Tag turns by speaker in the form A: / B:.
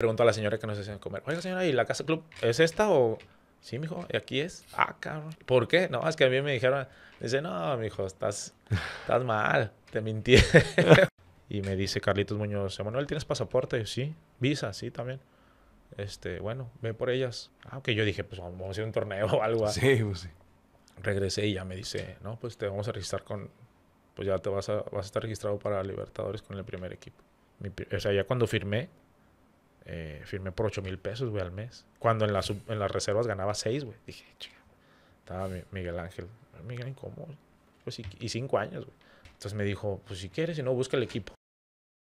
A: Pregunto a la señora que nos hacían comer, oiga señora, ¿y la casa club es esta o...? Sí, mijo, aquí es. Ah, cabrón. ¿Por qué? No, es que a mí me dijeron, dice, no, mijo, estás, estás mal, te mintí. y me dice Carlitos Muñoz, Emanuel, ¿tienes pasaporte? Sí, visa, sí, también. Este, bueno, ve por ellas. Aunque ah, yo dije, pues vamos a a un torneo o algo. Así. Sí, pues sí. Regresé y ya me dice, no, pues te vamos a registrar con, pues ya te vas a, vas a estar registrado para Libertadores con el primer equipo. o sea, ya cuando firmé, eh, firmé por 8 mil pesos, al mes. Cuando en, en las reservas ganaba 6, güey. Dije, chica, estaba Miguel Ángel.
B: Miguel, ¿cómo? y,
A: pues y, cinco años, Entonces me dijo, pues si quieres, si no, busca el equipo.